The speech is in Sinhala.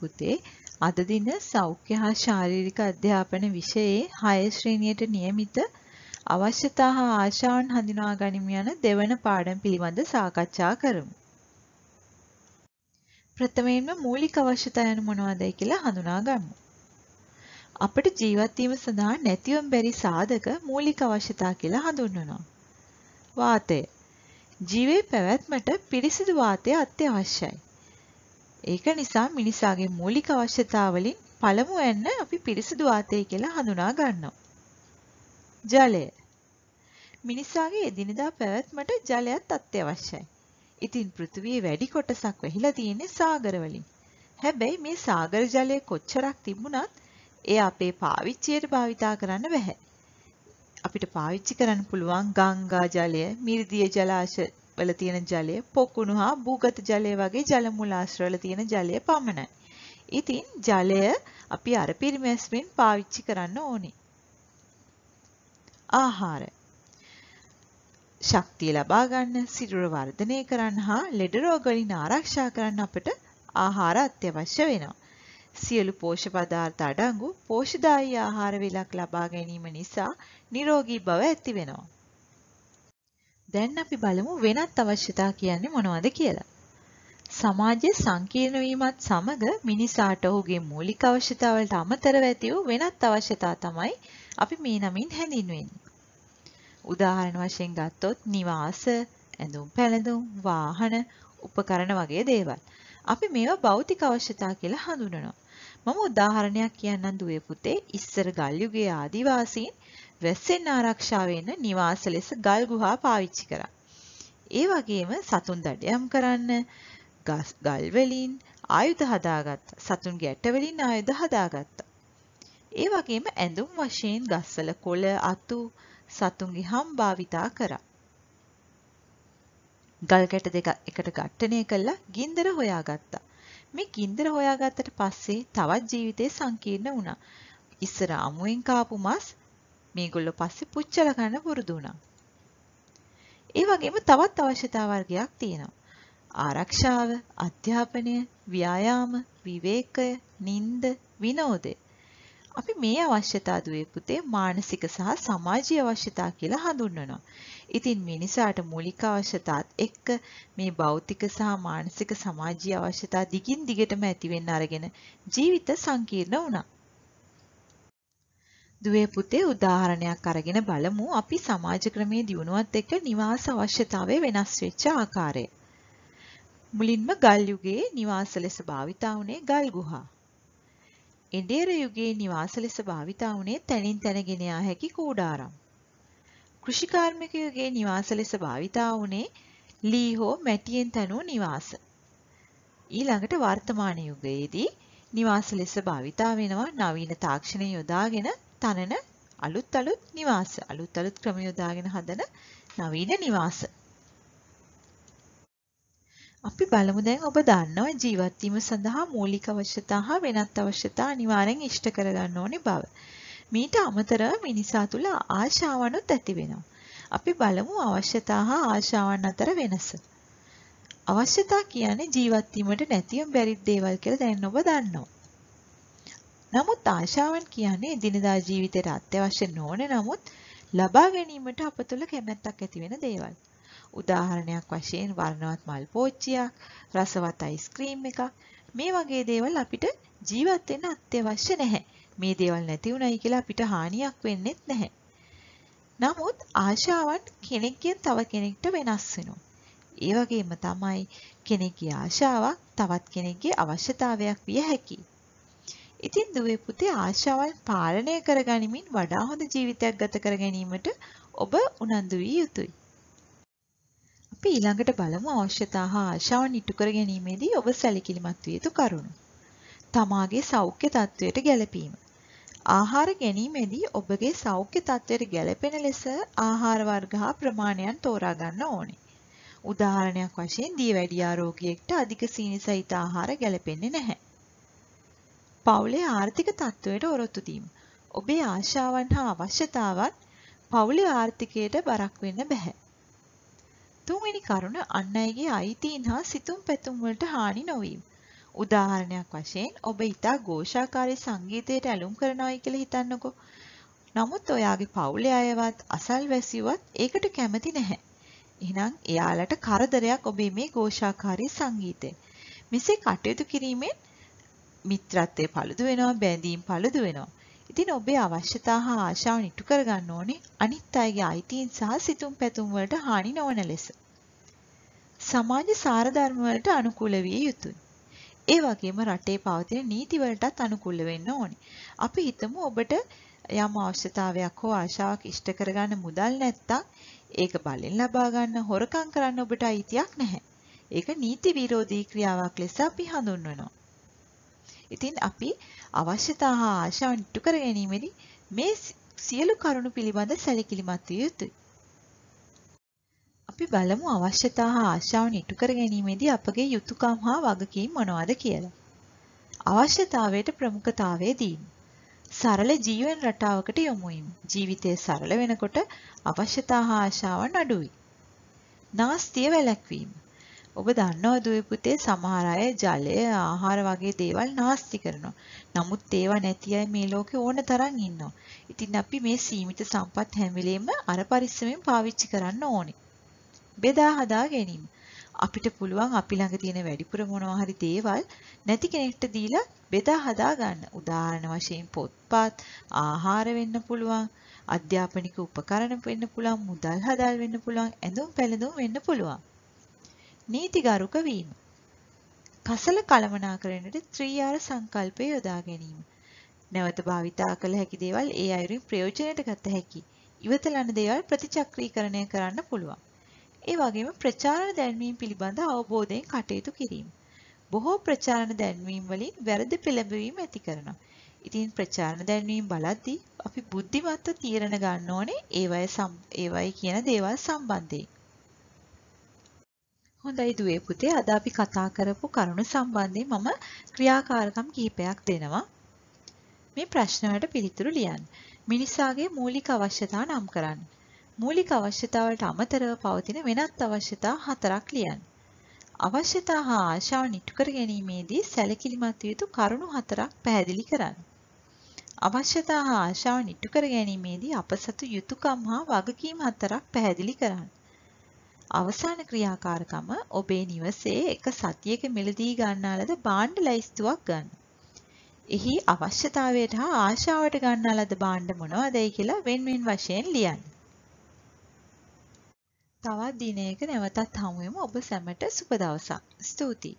පුතේ අද දින සෞඛ්‍ය හා ශාරීරික අධ්‍යාපන විෂයේ 6 ශ්‍රේණියට નિયમિત අවශ්‍යතා හා ආශාවන් හඳුනා ගනිමු යන දෙවන පාඩම් පිළිබඳ සාකච්ඡා කරමු. ප්‍රථමයෙන්ම මූලික අවශ්‍යතා යන මොනවදයි කියලා හඳුනා ගමු. අපට ජීවත් වීම සඳහා නැතිවම බැරි සාධක මූලික අවශ්‍යතා කියලා හඳුන්වනවා. වාතය ජීවේ පැවැත්මට පිරිසිදු වාතය අත්‍යවශ්‍යයි. ඒක නිසා මිනිසාගේ මූලික අවශ්‍යතාවලින් පළමු ඇන්න අපි පිරිසිදු ආතය කියලා හඳුනා ගන්නවා. ජලය මිනිසාගේ එදිනෙදා පැවැත්මට ජලයත් අත්‍යවශ්‍යයි. ඉතින් පෘථිවියේ වැඩි කොටසක් වැහිලා තියෙන්නේ සාගර වලින්. හැබැයි මේ සාගර ජලය කොච්චරක් තිබුණත් ඒ අපේ පාවිච්චියට භාවිතා කරන්න බෑ. අපිට පාවිච්චි කරන්න පුළුවන් ගංගා ජලය, මිරිදිය ජලාශය, වල තියෙන ජලය පොකුණු හා භූගත ජලය වගේ ජල මුලාශ්‍රවල තියෙන ජලය පමණයි. ඉතින් ජලය අපි අර පිරිමැස්මෙන් පාවිච්චි කරන්න ඕනේ. ආහාර ශක්තිය ලබා ගන්න, සිරුර වර්ධනය කරන්න හා ලෙඩ රෝග වලින් ආරක්ෂා කරන්න අපට ආහාර අත්‍යවශ්‍ය වෙනවා. සියලු පෝෂ්‍ය පදාර්ථ අඩංගු පෝෂ්‍යදායී ආහාර වේලක් ලබා ගැනීම නිසා නිරෝගී බව ඇති වෙනවා. දැන් අපි බලමු වෙනත් අවශ්‍යතා කියන්නේ මොනවද කියලා. සමාජයේ සංකීර්ණ වීමත් සමග මිනිසාට ඔහුගේ මූලික අවශ්‍යතාවලට අමතරව ඇති වූ වෙනත් අවශ්‍යතා තමයි අපි මේ නමින් හැඳින්වෙන්නේ. උදාහරණ වශයෙන් ගත්තොත් නිවාස, ඇඳුම් පැළඳුම්, වාහන, උපකරණ වගේ දේවල්. අපි මේවා භෞතික අවශ්‍යතා කියලා හඳුනනවා. මම උදාහරණයක් කියන්නම් දුවේ පුතේ. ඉස්සර ගල් යුගයේ ආදිවාසීන් වැස්සෙන් ආරක්ෂා වෙන්න නිවාස ලෙස ගල් ගුහා පාවිච්චි කරා. ඒ වගේම සතුන් දඩයම් කරන්න ගල් වලින් ආයුධ හදාගත්තා. සතුන්ගේ ඇට වලින් ආයුධ හදාගත්තා. ඒ වගේම ඇඳුම් වශයෙන් ගස්වල කොළ අතු සතුන්ගේ හම් භාවිතා කරා. ගල් කැට දෙක එකට ඝට්ටනය කළා ගින්දර හොයාගත්තා. මේ ගින්දර හොයාගත්තට පස්සේ තවත් ජීවිතේ සංකීර්ණ වුණා. ඉස්සර අමුවෙන් කාපු මස් මේගොල්ලෝ පස්සේ පුච්චල ගන්න පුරුදු වුණා. ඒ වගේම තවත් අවශ්‍යතා වර්ගයක් තියෙනවා. ආරක්ෂාව, අධ්‍යාපනය, ව්‍යායාම, විවේකය, නිින්ද, විනෝදය. අපි මේ අවශ්‍යතා දුවේ පුතේ මානසික සහ සමාජීය අවශ්‍යතා කියලා හඳුන්වනවා. ඉතින් මිනිසාට මූලික අවශ්‍යතාත් එක්ක මේ භෞතික සහ මානසික සමාජීය අවශ්‍යතා දිගින් දිගටම ඇතිවෙන්න අරගෙන ජීවිත සංකීර්ණ වුණා. දුවේ පුතේ උදාහරණයක් අරගෙන බලමු අපි සමාජ ක්‍රමයේ දියුණුවත් එක්ක නිවාස අවශ්‍යතාවය වෙනස් වෙච්ච ආකාරය. මුලින්ම ගල් යුගයේ නිවාස ලෙස භාවිතා වුණේ ගල් ගුහා. එඩේර යුගයේ නිවාස ලෙස භාවිතා වුණේ තැනින් තැනගෙන යා හැකි කූඩාරම්. කෘෂිකාර්මික යුගයේ නිවාස ලෙස භාවිතා වුණේ ලී හෝ මැටියෙන් තැනූ නිවාස. ඊළඟට වර්තමාන යුගයේදී නිවාස ලෙස භාවිතා වෙනවා නවීන තාක්ෂණය යොදාගෙන තනන අලුත් අලුත් නිවාස අලුත් අලුත් ක්‍රම යොදාගෙන හදන නවීන නිවාස. අපි බලමු දැන් ඔබ දන්නවා ජීවත් වීම සඳහා මූලික අවශ්‍යතා හා වෙනත් අවශ්‍යතා අනිවාර්යෙන් ඉෂ්ට කරගන්න ඕනේ බව. මීට අමතරව මිනිසා තුළ ආශාවනුත් ඇති වෙනවා. අපි බලමු අවශ්‍යතා හා ආශාවන් අතර වෙනස. අවශ්‍යතා කියන්නේ ජීවත් වීමට නැතිව බැරි දේවල් කියලා දැන් ඔබ දන්නවා. නමුත් ආශාවන් කියන්නේ එදිනදා ජීවිතයට අත්‍යවශ්‍ය නොවන නමුත් ලබා ගැනීමට අප තුළ කැමැත්තක් ඇති වෙන දේවල්. උදාහරණයක් වශයෙන් වර්ණවත් මල් පෝච්චියක්, රසවත් අයිස්ක්‍රීම් එකක් මේ වගේ දේවල් අපිට ජීවත් වෙන්න අත්‍යවශ්‍ය නැහැ. මේ දේවල් නැති වුණයි කියලා අපිට හානියක් වෙන්නෙත් නැහැ. නමුත් ආශාවන් කෙනෙක්ගෙන් තව කෙනෙක්ට වෙනස් වෙනවා. ඒ වගේම තමයි කෙනෙක්ගේ ආශාවක් තවත් කෙනෙක්ගේ අවශ්‍යතාවයක් විය හැකියි. ඉතින් දුවේ පුතේ ආශාවන් පාලනය කරගනිමින් වඩා හොඳ ජීවිතයක් ගත කර ගැනීමට ඔබ උනන්දු විය යුතුයි. අපි ඊළඟට බලමු අවශ්‍යතා හා ආශාවන් ඉටු කර ගැනීමේදී ඔබ සැලකිලිමත් විය යුතු කරුණු. තමාගේ සෞඛ්‍ය තත්ත්වයට ගැළපීම. ආහාර ගැනීමේදී ඔබගේ සෞඛ්‍ය තත්ත්වයට ගැළපෙන ලෙස ආහාර වර්ග හා ප්‍රමාණයන් තෝරා ගන්න ඕනේ. උදාහරණයක් වශයෙන් දියවැඩියා රෝගියෙක්ට අධික සීනි සහිත ආහාර ගැළපෙන්නේ නැහැ. පවුලේ ආර්ථික තත්ත්වයට ඔරොත්තු දීම. ඔබේ ආශාවන් හා අවශ්‍යතාවත් පවුලේ ආර්ථිකයට බරක් වෙන්න බෑ. තුන්වෙනි කරුණ අන් අයගේ අයිතීන් හා සිතුම් පැතුම් වලට හානි නොවීම. උදාහරණයක් වශයෙන් ඔබ ඉතා ഘോഷාකාරී සංගීතයට ඇලුම් කරනවායි කියලා හිතන්නකෝ. නමුත් ඔයාගේ පවුලේ අයවත් අසල්වැසියවත් ඒකට කැමති නැහැ. එහෙනම් එයාලට කරදරයක් ඔබේ මේ ഘോഷාකාරී සංගීතය. මෙසේ කටයුතු කිරීමෙන් මිත්‍රත්වය paludu වෙනවා, බැඳීම් paludu වෙනවා. ඉතින් ඔබේ අවශ්‍යතා හා ආශා නිටු කරගන්න ඕනේ අනිත් අයගේ අයිතීන් සහ සිතුම් පැතුම් වලට හානි නොවන ලෙස. සමාජ සාරධර්ම වලට අනුකූල විය යුතුයි. ඒ වගේම රටේ පවතින නීති වලටත් අනුකූල වෙන්න ඕනේ. අපි හිතමු ඔබට යම් අවශ්‍යතාවයක් හෝ ආශාවක් ඉෂ්ට කරගන්න මුදල් නැත්තම් ඒක බලෙන් ලබා ගන්න හොරකම් කරන්න ඔබට අයිතියක් නැහැ. ඒක නීති විරෝධී ක්‍රියාවක් ලෙස අපි හඳුන්වනවා. ඉතින් අපි අවශ්‍යතා හා ආශාවන් ඉටු කර ගැනීමේදී මේ සියලු කරුණු පිළිබඳ සැලකිලිමත් විය යුතුයි. අපි බලමු අවශ්‍යතා හා ආශාවන් ඉටු කර ගැනීමේදී අපගේ යුතුයකම් හා වගකීම් මොනවාද කියලා. අවශ්‍යතාවයට ප්‍රමුඛතාවය දීම. සරල ජීවන රටාවකට යොමු වීම. ජීවිතය සරල වෙනකොට අවශ්‍යතා හා ආශාවන් අඩුයි. නාස්තිය වැළැක්වීම. ඔබ දන්නවා දුවේ පුතේ සමහර අය ජලය, ආහාර වගේ දේවල් නාස්ති කරනවා. නමුත් ඒවා නැති අය මේ ලෝකේ ඕන තරම් ඉන්නවා. ඉතින් අපි මේ සීමිත සම්පත් හැම වෙලෙම අර පරිස්සමෙන් පාවිච්චි කරන්න ඕනේ. බෙදා හදා ගැනීම. අපිට පුළුවන් අපි ළඟ තියෙන වැඩිපුර මොනවා හරි දේවල් නැති කෙනෙක්ට දීලා බෙදා හදා ගන්න. උදාහරණ වශයෙන් පොත්පත්, ආහාර වෙන්න පුළුවන්, අධ්‍යාපනික උපකරණ වෙන්න පුළුවන්, මුදල් හදාල් වෙන්න පුළුවන්, ඇඳුම් පැළඳුම් වෙන්න පුළුවන්. නීතිගරුක වීම. කසල කළමනාකරණයට 3R සංකල්පය යොදා ගැනීම. නැවත භාවිතා කළ හැකි දේවල් ඒ අයුරින් ප්‍රයෝජනයට ගත හැකි. ඉවතලන දේවල් ප්‍රතිචක්‍රීකරණය කරන්න පුළුවන්. ඒ වගේම ප්‍රචාරණ දැන්වීම් පිළිබඳ අවබෝධයෙන් කටයුතු කිරීම. බොහෝ ප්‍රචාරණ දැන්වීම් වලින් වැරදි පෙළඹවීම ඇති කරනවා. ඉතින් ප්‍රචාරණ දැන්වීම් බලද්දී අපි බුද්ධිමත්ව තීරණ ගන්න ඕනේ ඒවයි ඒවයි කියන දේවල් සම්බන්ධයෙන්. හොඳයි දුවේ පුතේ අද අපි කතා කරපු කරුණු සම්බන්ධයෙන් මම ක්‍රියාකාරකම් කිහිපයක් දෙනවා. මේ ප්‍රශ්න වලට පිළිතුරු ලියන්න. මිනිසාගේ මූලික අවශ්‍යතා නම් කරන්න. මූලික අවශ්‍යතාවලට අමතරව පවතින වෙනත් අවශ්‍යතා හතරක් ලියන්න. අවශ්‍යතා හා ආශාව නිටු කර ගැනීමේදී සැලකිලිමත් යුතු කරුණු හතරක් පැහැදිලි කරන්න. අවශ්‍යතා හා ආශාව නිටු කර ගැනීමේදී අප සතු යුතුයකම් හා වගකීම් හතරක් පැහැදිලි කරන්න. අවසාන ක්‍රියාකාරකම ඔබේ නිවසේ එක සතියක මිලදී ගන්නා ලද භාණ්ඩ ලැයිස්තුවක් ගන්න. එහි අවශ්‍යතාවයට හා ආශාවට ගන්නා ලද භාණ්ඩ මොනවදයි කියලා වෙන්වෙන් වශයෙන් ලියන්න. තවත් දිනයක නැවතත් හමුවෙමු ඔබ සැමට සුබ දවසක්. ස්තුතියි.